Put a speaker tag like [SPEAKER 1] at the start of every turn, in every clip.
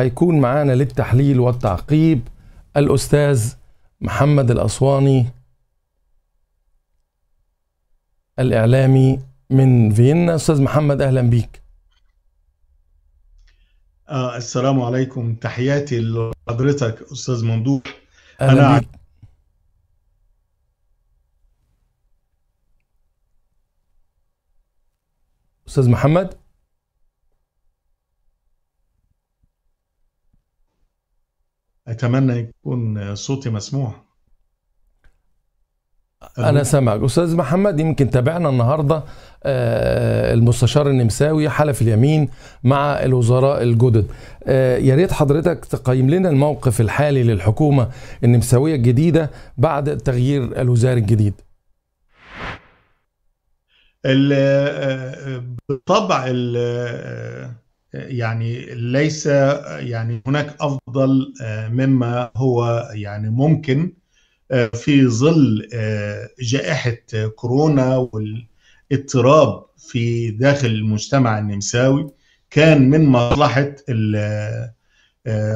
[SPEAKER 1] هيكون معانا للتحليل والتعقيب الأستاذ محمد الأسواني الإعلامي من فيينا أستاذ محمد أهلا بيك
[SPEAKER 2] آه، السلام عليكم تحياتي لحضرتك أستاذ ممدوح أهلا أنا بيك. أستاذ محمد أتمنى يكون صوتي مسموع
[SPEAKER 1] أنا سامعك أستاذ محمد يمكن تابعنا النهاردة آه، المستشار النمساوي حلف اليمين مع الوزراء الجدد آه، يا ريت حضرتك تقيم لنا الموقف الحالي للحكومة النمساوية الجديدة بعد
[SPEAKER 2] تغيير الوزير الجديد بالطبع آه، يعني ليس يعني هناك افضل آه، مما هو يعني ممكن آه، في ظل آه، جائحه كورونا والاضطراب في داخل المجتمع النمساوي كان من مصلحه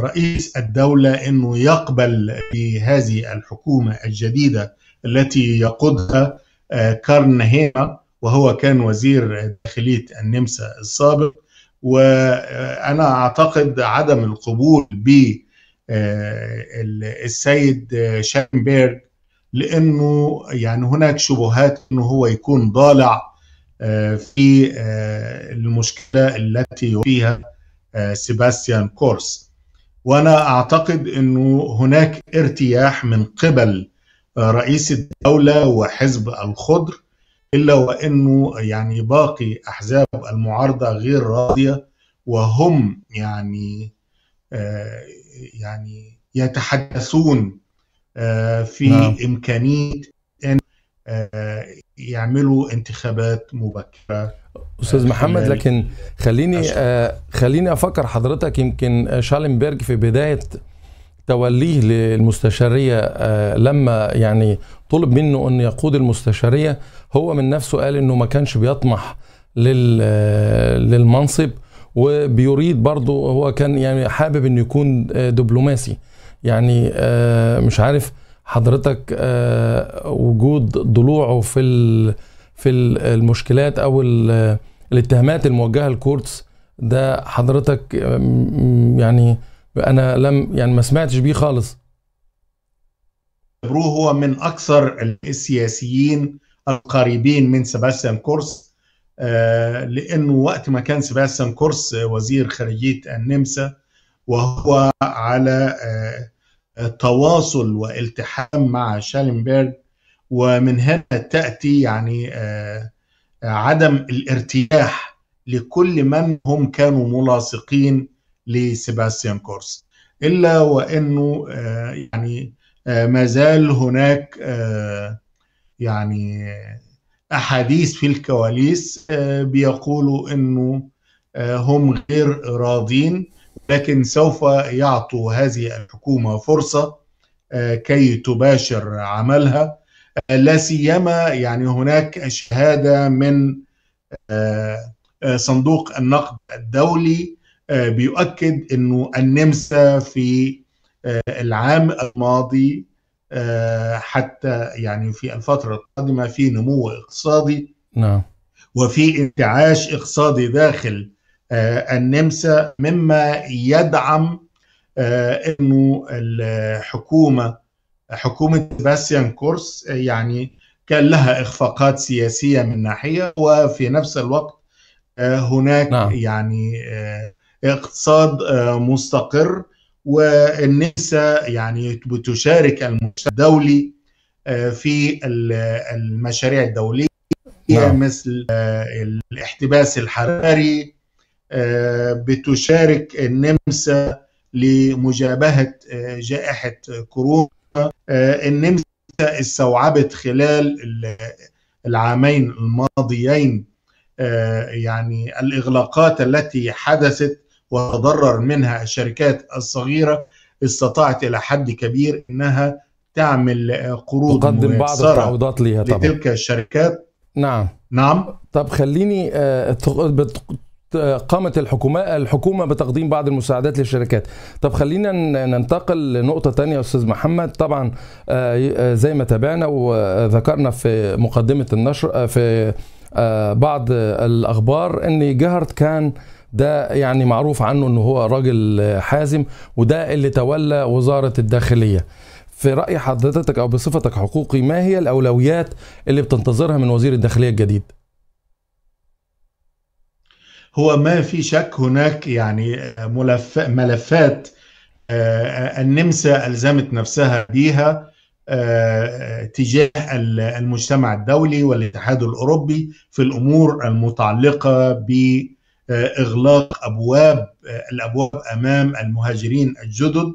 [SPEAKER 2] رئيس الدوله انه يقبل بهذه الحكومه الجديده التي يقودها كارن هيما وهو كان وزير داخليه النمسا السابق وانا اعتقد عدم القبول ب آه، السيد آه، شامبيرج لانه يعني هناك شبهات انه هو يكون ضالع آه، في المشكله التي فيها سيباستيان كورس وانا اعتقد انه هناك ارتياح من قبل رئيس الدوله وحزب الخضر الا وانه يعني باقي احزاب المعارضه غير راضيه وهم يعني آه، يعني يتحدثون آه، في نعم. امكانيه ان آه، يعملوا انتخابات مبكره استاذ محمد لكن
[SPEAKER 1] خليني خليني افكر حضرتك يمكن شالنبرج في بدايه توليه للمستشاريه لما يعني طلب منه ان يقود المستشاريه هو من نفسه قال انه ما كانش بيطمح للمنصب وبيريد برضه هو كان يعني حابب انه يكون آه، دبلوماسي يعني آه، مش عارف حضرتك آه، وجود ضلوعه في في المشكلات او الاتهامات الموجهه لكورتس ده حضرتك يعني انا لم يعني ما سمعتش بيه خالص
[SPEAKER 2] برو هو من اكثر السياسيين القريبين من سباستيان كورس آه، لانه وقت ما كان سباستيان كورس آه، وزير خارجيه النمسا وهو على آه، تواصل والتحام مع شالنبرغ ومن هنا تاتي يعني عدم الارتياح لكل من هم كانوا ملاصقين لسباستيان كورس الا وانه يعني ما زال هناك يعني احاديث في الكواليس آه، بيقولوا انه آه، هم غير راضين لكن سوف يعطوا هذه الحكومه فرصه آه، كي تباشر عملها لا سيما يعني هناك شهاده من صندوق النقد الدولي بيؤكد انه النمسا في العام الماضي آه، حتى يعني في الفترة القادمة في نمو اقتصادي نعم وفي انتعاش اقتصادي داخل آه، النمسا مما يدعم آه، انه الحكومه حكومه باسيان كورس يعني كان لها اخفاقات سياسيه من ناحيه وفي نفس الوقت هناك نعم. يعني اقتصاد مستقر والنساء يعني بتشارك المجتمع الدولي آه، في المشاريع الدولية نعم. مثل آه، الاحتباس الحراري آه، بتشارك النمسا لمجابهة جائحة كورونا النمسا استوعبت خلال العامين الماضيين يعني الإغلاقات التي حدثت وتضرر منها الشركات الصغيرة استطاعت إلى حد كبير أنها تعمل قروض تقدم بعض التعويضات ليها طبعا لتلك
[SPEAKER 1] الشركات نعم نعم طب خليني آه، قامت الحكومة الحكومة بتقديم بعض المساعدات للشركات طب خلينا ننتقل لنقطة تانية أستاذ محمد طبعا آه، زي ما تابعنا وذكرنا في مقدمة النشر آه، في بعض الأخبار أن جهرت كان ده يعني معروف عنه ان هو راجل حازم وده اللي تولى وزاره الداخليه في راي حضرتك او بصفتك حقوقي ما هي الاولويات اللي بتنتظرها من وزير الداخليه الجديد
[SPEAKER 2] هو ما في شك هناك يعني ملف ملفات آه، النمسا الزمت نفسها بيها آه، تجاه المجتمع الدولي والاتحاد الاوروبي في الامور المتعلقه ب آه، اغلاق ابواب آه، الابواب امام المهاجرين الجدد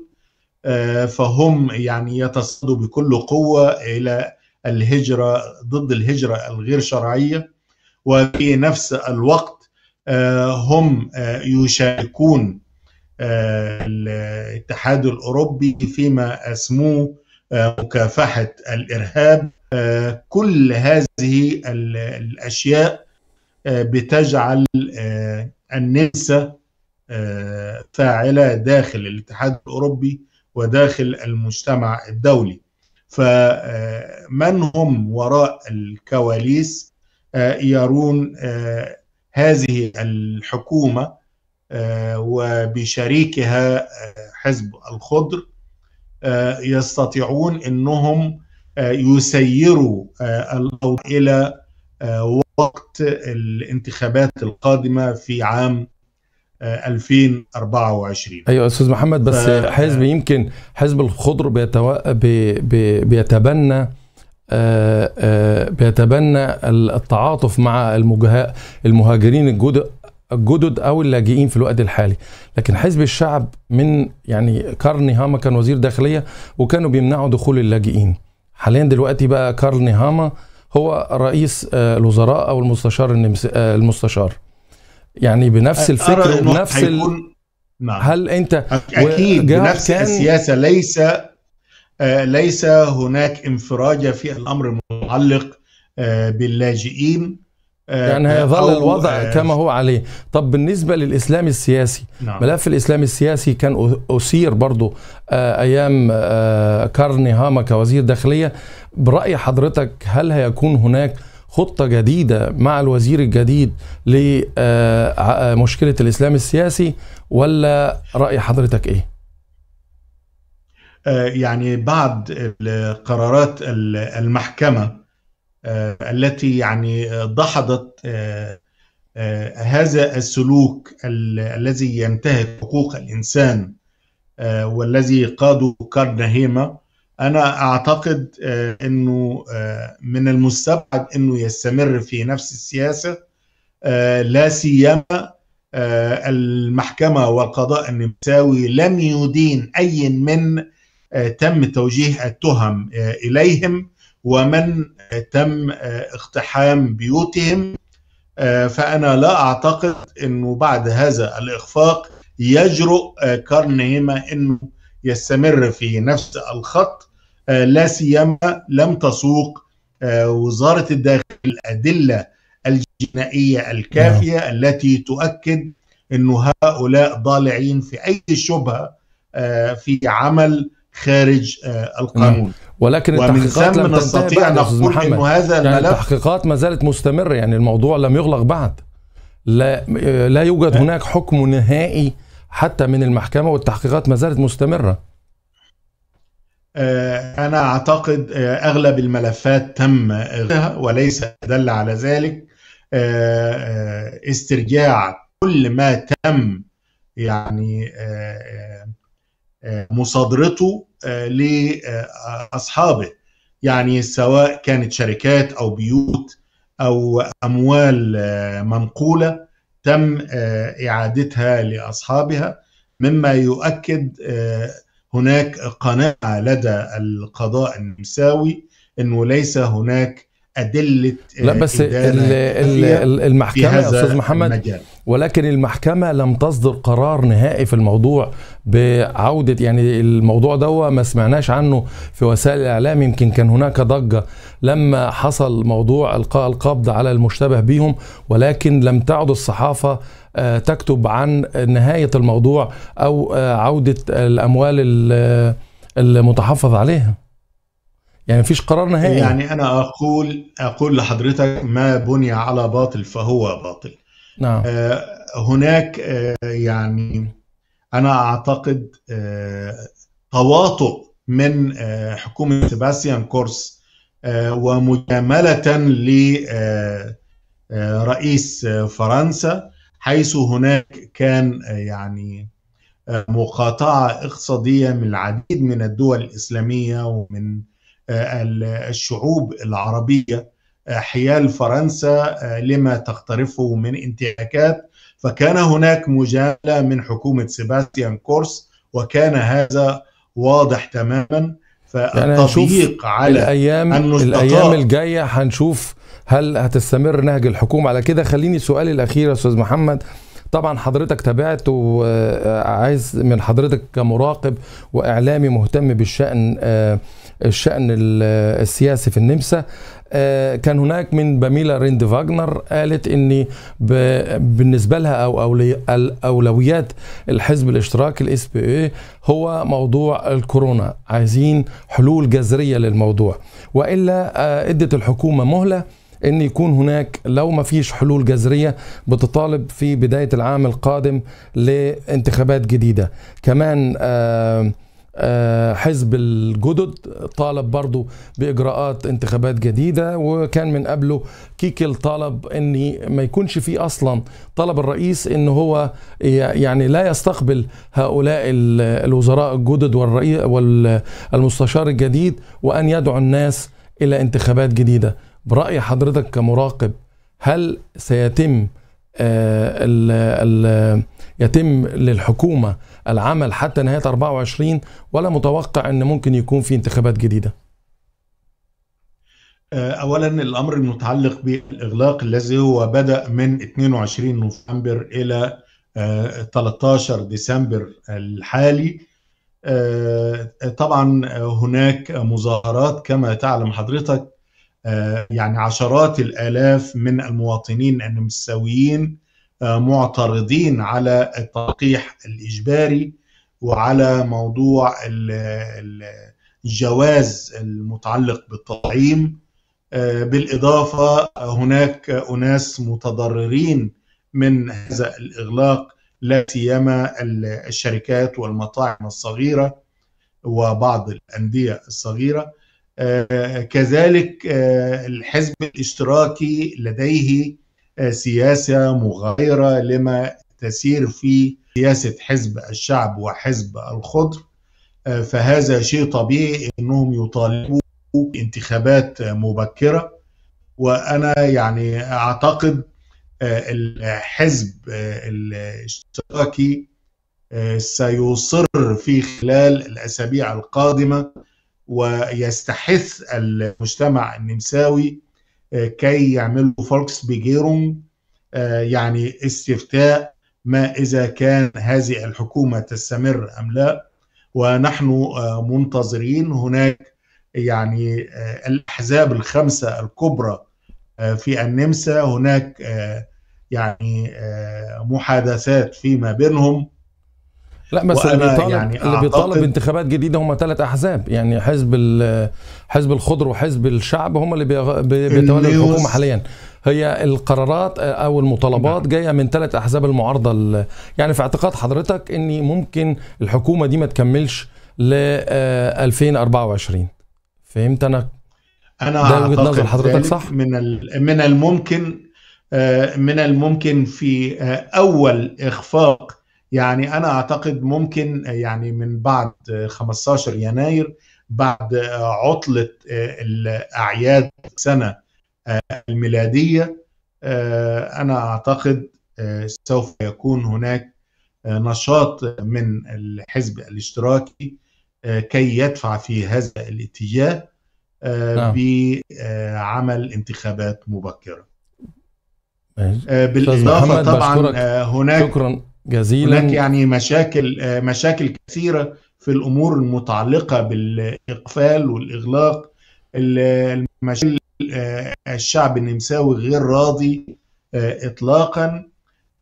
[SPEAKER 2] آه، فهم يعني يتصدوا بكل قوه الى الهجره ضد الهجره الغير شرعيه وفي نفس الوقت هم يشاركون الاتحاد الاوروبي فيما اسموه مكافحه الارهاب كل هذه الاشياء بتجعل آه، النسا آه، فاعلة داخل الاتحاد الأوروبي وداخل المجتمع الدولي فمن آه، هم وراء الكواليس يرون هذه الحكومة وبشريكها حزب الخضر يستطيعون أنهم يسيروا الأوضاع إلى وقت الانتخابات القادمة في عام 2024 آه، ايوه
[SPEAKER 1] استاذ محمد بس ف... حزب يمكن حزب الخضر بيتو... بي... بي... بيتبنى آه، آه، بيتبنى التعاطف مع المجه... المهاجرين الجدد الجدد او اللاجئين في الوقت الحالي لكن حزب الشعب من يعني كارل نهاما كان وزير داخليه وكانوا بيمنعوا دخول اللاجئين حاليا دلوقتي بقى كارل نهاما هو رئيس آه، الوزراء او المستشار آه، المستشار يعني بنفس آه، الفكر بنفس ال... نعم. هل انت اكيد بنفس كان... السياسه
[SPEAKER 2] ليس ليس هناك انفراجه في الامر المتعلق باللاجئين يعني هيظل الوضع كما
[SPEAKER 1] هو عليه طب بالنسبة للإسلام السياسي نعم. ملف الإسلام السياسي كان أثير برضو أيام كارني هاما كوزير داخلية برأي حضرتك هل هيكون هناك خطة جديدة مع الوزير الجديد لمشكلة آه، آه، الإسلام السياسي ولا رأي حضرتك إيه؟
[SPEAKER 2] آه، يعني بعد قرارات المحكمة التي يعني دحضت هذا السلوك الذي ينتهك حقوق الإنسان والذي قادوا قرن هيما انا اعتقد آه، انه آه، من المستبعد انه يستمر في نفس السياسه آه، لا سيما المحكمه والقضاء النمساوي لم يدين اي من تم توجيه التهم اليهم ومن تم اقتحام بيوتهم فانا لا اعتقد انه بعد هذا الاخفاق يجرؤ كارنهيما انه يستمر في نفس الخط آه، لا سيما لم تسوق آه، وزاره الداخليه الادله الجنائيه الكافيه نعم. التي تؤكد انه هؤلاء ضالعين في اي شبهه آه، في عمل خارج القانون نعم. ولكن التحقيقات لم نستطيع ان نقول انه هذا يعني الملف
[SPEAKER 1] التحقيقات ما زالت مستمره يعني الموضوع لم يغلق بعد لا لا يوجد هناك حكم نهائي حتى من المحكمه والتحقيقات ما زالت مستمره
[SPEAKER 2] آه، أنا أعتقد آه، أغلب الملفات تم إغلاقها وليس دل على ذلك آه، استرجاع كل ما تم يعني مصادرته لأصحابه يعني سواء كانت شركات أو بيوت أو أموال منقولة تم إعادتها لأصحابها مما يؤكد هناك قناعة لدى القضاء النمساوي أنه ليس هناك أدلة آه، لا بس الـ الـ المحكمة يا أستاذ محمد المجال.
[SPEAKER 1] ولكن المحكمة لم تصدر قرار نهائي في الموضوع بعودة يعني الموضوع ده ما سمعناش عنه في وسائل الإعلام يمكن كان هناك ضجة لما حصل موضوع إلقاء القبض على المشتبه بهم ولكن لم تعد الصحافة آه، تكتب عن نهاية الموضوع أو آه، عودة الأموال المتحفظ عليها يعني فيش قرار
[SPEAKER 2] نهائي يعني أنا أقول أقول لحضرتك ما بني على باطل فهو باطل نعم. آه، هناك يعني أنا أعتقد تواطؤ من حكومة سباسيان كورس ومجاملة لرئيس فرنسا حيث هناك كان آه، يعني آه، مقاطعة اقتصادية من العديد من الدول الإسلامية ومن آه، الشعوب العربية حيال فرنسا لما تقترفه من انتهاكات فكان هناك مجاملة من حكومة سيباستيان كورس وكان هذا واضح تماما يعني فالتضييق على الايام الايام
[SPEAKER 1] الجايه هنشوف هل هتستمر نهج الحكومه على كده خليني سؤالي الاخير يا استاذ محمد طبعا حضرتك تابعت وعايز آه، من حضرتك كمراقب واعلامي مهتم بالشان آه، الشان السياسي في النمسا آه، كان هناك من بميلا ريند فاجنر قالت ان بالنسبه لها او اولويات الحزب الاشتراكي الاس بي اي هو موضوع الكورونا عايزين حلول جذريه للموضوع والا آه، ادت الحكومه مهله ان يكون هناك لو ما فيش حلول جذريه بتطالب في بدايه العام القادم لانتخابات جديده كمان آه آه، حزب الجدد طالب برضو بإجراءات انتخابات جديدة وكان من قبله كيكل طالب أن ما يكونش في أصلا طلب الرئيس أن هو يعني لا يستقبل هؤلاء الوزراء الجدد والرئيس والمستشار الجديد وأن يدعو الناس إلى انتخابات جديدة برأي حضرتك كمراقب هل سيتم آه، ال يتم للحكومة العمل حتى نهاية 24 ولا متوقع أن ممكن يكون في انتخابات جديدة
[SPEAKER 2] آه، أولا الأمر المتعلق بالإغلاق الذي هو بدأ من 22 نوفمبر إلى 13 آه، ديسمبر الحالي طبعا هناك مظاهرات كما تعلم حضرتك آه، يعني عشرات الآلاف من المواطنين النمساويين آه، معترضين على التلقيح الإجباري وعلى موضوع الجواز المتعلق بالتطعيم آه، بالإضافة هناك أناس متضررين من هذا الإغلاق لا سيما الشركات والمطاعم الصغيرة وبعض الأندية الصغيرة آه، كذلك آه، الحزب الاشتراكي لديه آه، سياسة مغايرة لما تسير في سياسة حزب الشعب وحزب الخضر فهذا شيء طبيعي انهم يطالبوا بانتخابات مبكرة وانا يعني اعتقد الحزب الاشتراكي سيصر في خلال الاسابيع القادمه ويستحث المجتمع النمساوي آه، كي يعملوا فولكس بيجيرون آه، يعني استفتاء ما إذا كان هذه الحكومة تستمر أم لا ونحن آه، منتظرين هناك يعني الأحزاب الخمسة الكبرى في النمسا هناك يعني محادثات فيما بينهم لا بس اللي بيطالب يعني اللي بيطالب
[SPEAKER 1] بانتخابات جديده هم ثلاث احزاب يعني حزب حزب الخضر وحزب الشعب هم اللي بيتولوا الحكومه حاليا هي القرارات او المطالبات نعم. جايه من ثلاث احزاب المعارضه يعني في اعتقاد حضرتك ان ممكن الحكومه دي ما تكملش ل 2024 آه، فهمت انا
[SPEAKER 2] انا ده وجهه نظر حضرتك صح من من الممكن آه، من الممكن في آه، اول اخفاق يعني انا اعتقد ممكن يعني من بعد 15 يناير بعد آه، عطله آه، الاعياد السنه آه، الميلاديه انا اعتقد سوف يكون هناك نشاط من الحزب الاشتراكي كي يدفع في هذا الاتجاه نعم. بعمل انتخابات مبكره بالاضافه طبعا هناك شكرا جزيلا هناك يعني مشاكل مشاكل كثيره في الامور المتعلقه بالاقفال والاغلاق المشاكل آه، الشعب النمساوي غير راضي آه، اطلاقا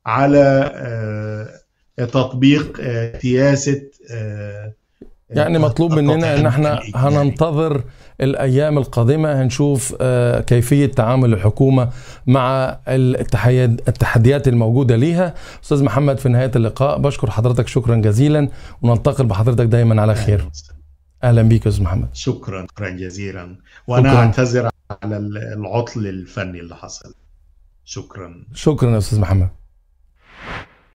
[SPEAKER 2] على آه، تطبيق سياسه يعني مطلوب مننا ان احنا يعني هننتظر الايام القادمه
[SPEAKER 1] هنشوف آه، كيفيه تعامل الحكومه مع التحديات الموجوده ليها استاذ محمد في نهايه اللقاء بشكر حضرتك شكرا جزيلا ونلتقي بحضرتك دايما على خير اهلا بيك استاذ محمد
[SPEAKER 2] شكرا شكرا جزيلا وانا شكرا. اعتذر على العطل الفني اللي حصل شكرا
[SPEAKER 1] شكرا يا استاذ محمد